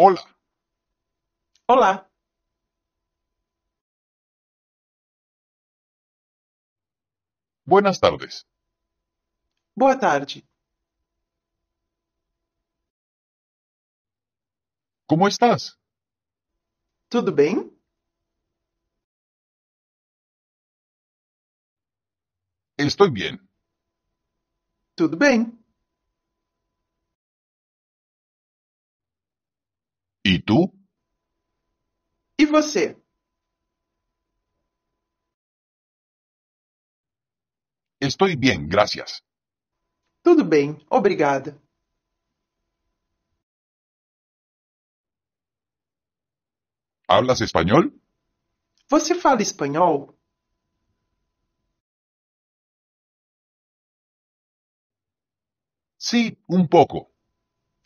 Olá Olá Buenas tardes Boa tarde Como estás? Tudo bem? Estou bem. Tudo bem. tu? E você? Estou bem, graças. Tudo bem, obrigada. Hablas espanhol? Você fala espanhol? Sim, sí, um pouco.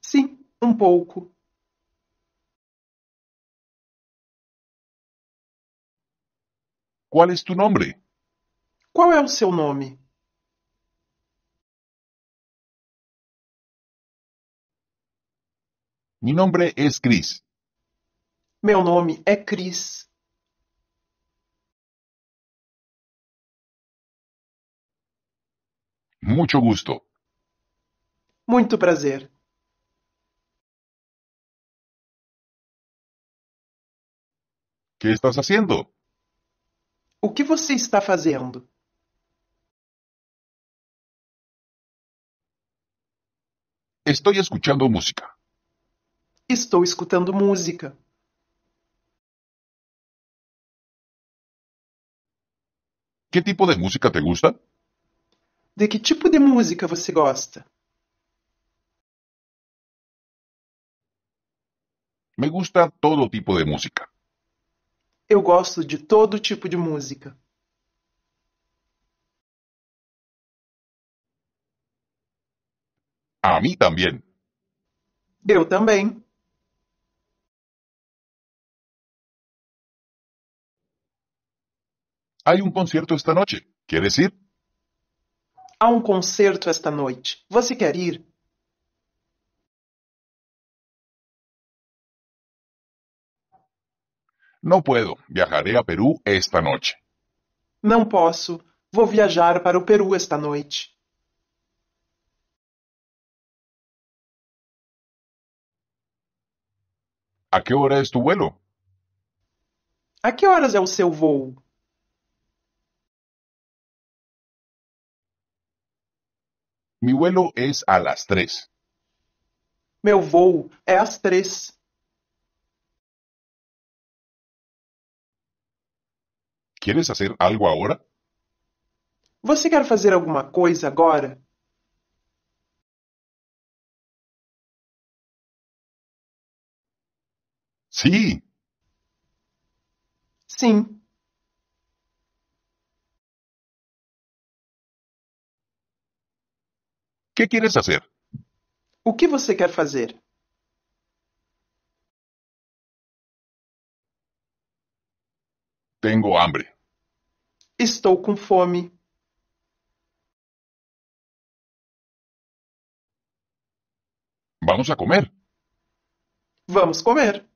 Sim, um pouco. Qual é tu nome? Qual é o seu nome? Mi nombre é Cris. Meu nome é Cris. Muito gusto. Muito prazer. Que estás haciendo? O que você está fazendo? Estou escutando música. Estou escutando música. Que tipo de música te gusta? De que tipo de música você gosta? Me gusta todo tipo de música. Eu gosto de todo tipo de música. A mim também. Eu também. Há um concerto esta noite. Quer ir? Há um concerto esta noite. Você quer ir? Não puedo. Viajaré a Peru esta noite. Não posso. Vou viajar para o Peru esta noite. A que hora é tu vuelo? A que horas é o seu voo? Mi vuelo es a las tres. Meu voo é às três. ¿Quieres hacer algo agora? Você quer fazer alguma coisa agora? Sim. Sim. Que quieres fazer? O que você quer fazer? Tenho hambre. Estou com fome Vamos a comer. Vamos comer.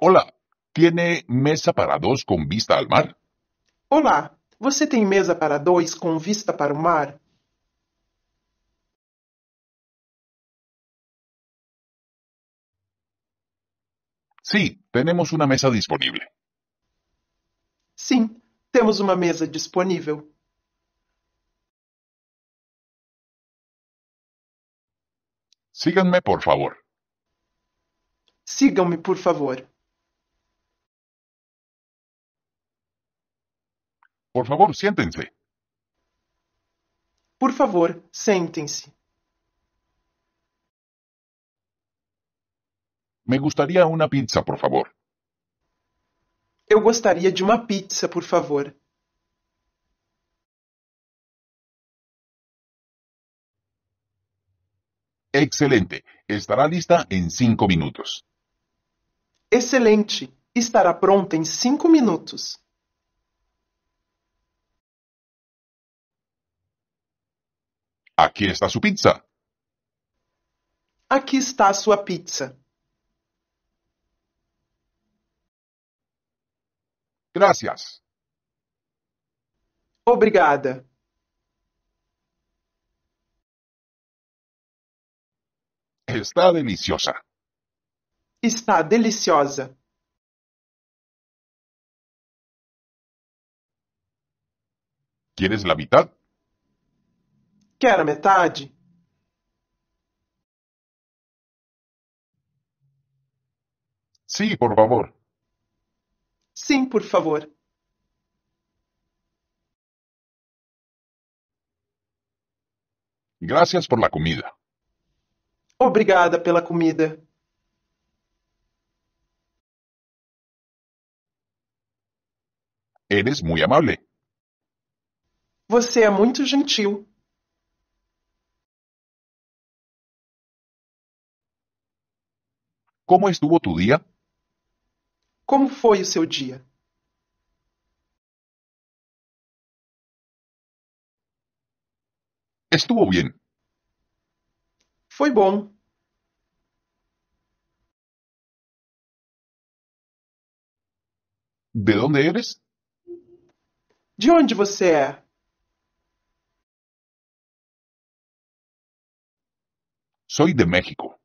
Olá, tem mesa para dois com vista ao mar? Olá, você tem mesa para dois com vista para o mar? Sí, tenemos una mesa disponible. Sí, tenemos una mesa disponible. Síganme, por favor. Síganme por favor. Por favor, siéntense. Por favor, siéntense. Me gustaría una pizza, por favor. Eu gostaria de uma pizza, por favor. Excelente. Estará lista em cinco minutos. Excelente. Estará pronta em cinco minutos. Aqui está sua pizza. Aqui está sua pizza. Gracias. Obrigada. Está deliciosa. Está deliciosa. ¿Quieres la mitad? Quer a metade? Sí, por favor. Sim, por favor. Gracias por la comida. Obrigada pela comida. Eres muy amable. Você é muito gentil. Como estuvo tu dia? Como foi o seu dia Estuvo bien. Foi bom. De onde eres? De onde você é? Soy de México.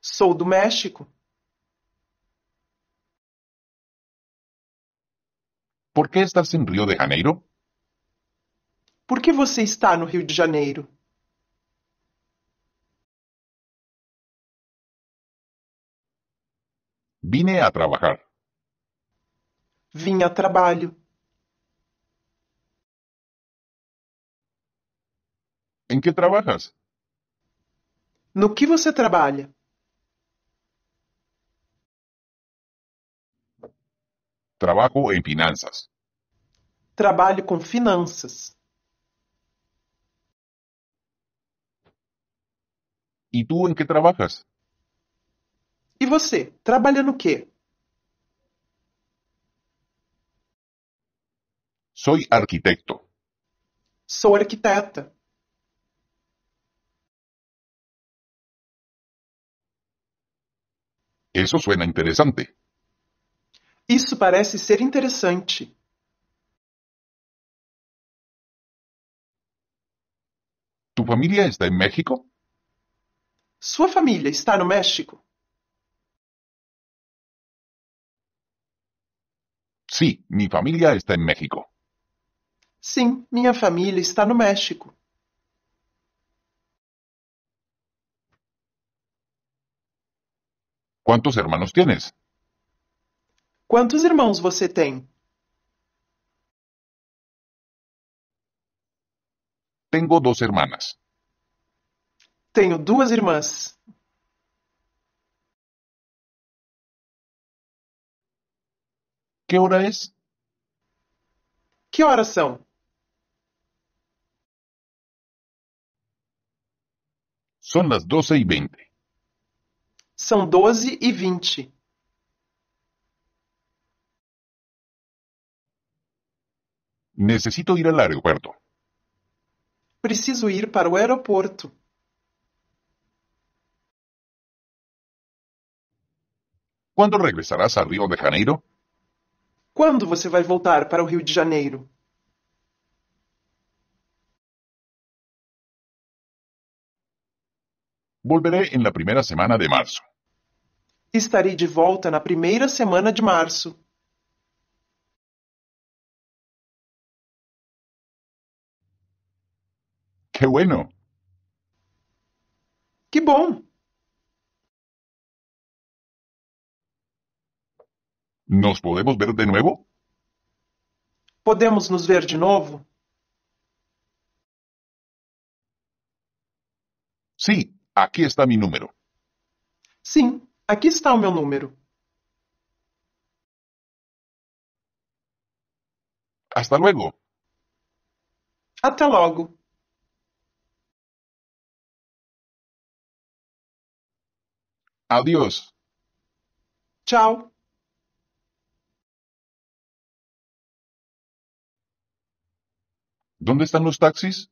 Sou do México. Por que estás em Rio de Janeiro? Por que você está no Rio de Janeiro? Vine a trabalhar. Vim a trabalho. Em que trabalhas? No que você trabalha? Trabalho em finanças. Trabalho com finanças. E tu em que trabalhas? E você, trabalha no quê? Sou arquiteto. Sou arquiteta. Isso suena interessante. Isso parece ser interessante. ¿Tu família está em México? Sua família está no México? Sí, minha família está em México. Sim, minha família está no México. Quantos hermanos tienes? Quantos irmãos você tem? Tenho duas irmãs. Tenho duas irmãs. Que hora é? Que horas são? São as doze e vinte. São doze e vinte. Necesito ir al aeropuerto. Preciso ir para o aeroporto. Quando regressarás a Rio de Janeiro? Quando você vai voltar para o Rio de Janeiro? Volverei na primeira semana de março. Estarei de volta na primeira semana de março. Que bueno! Que bom! Nos podemos ver de novo? Podemos nos ver de novo? Sim, aqui está meu número. Sim, aqui está o meu número. Hasta luego. Até logo. Adiós. Tchau. Onde estão os táxis?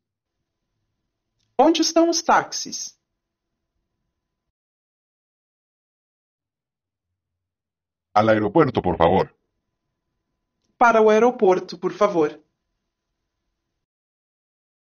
Onde estão os táxis? Al aeropuerto, por favor. Para o aeroporto, por favor.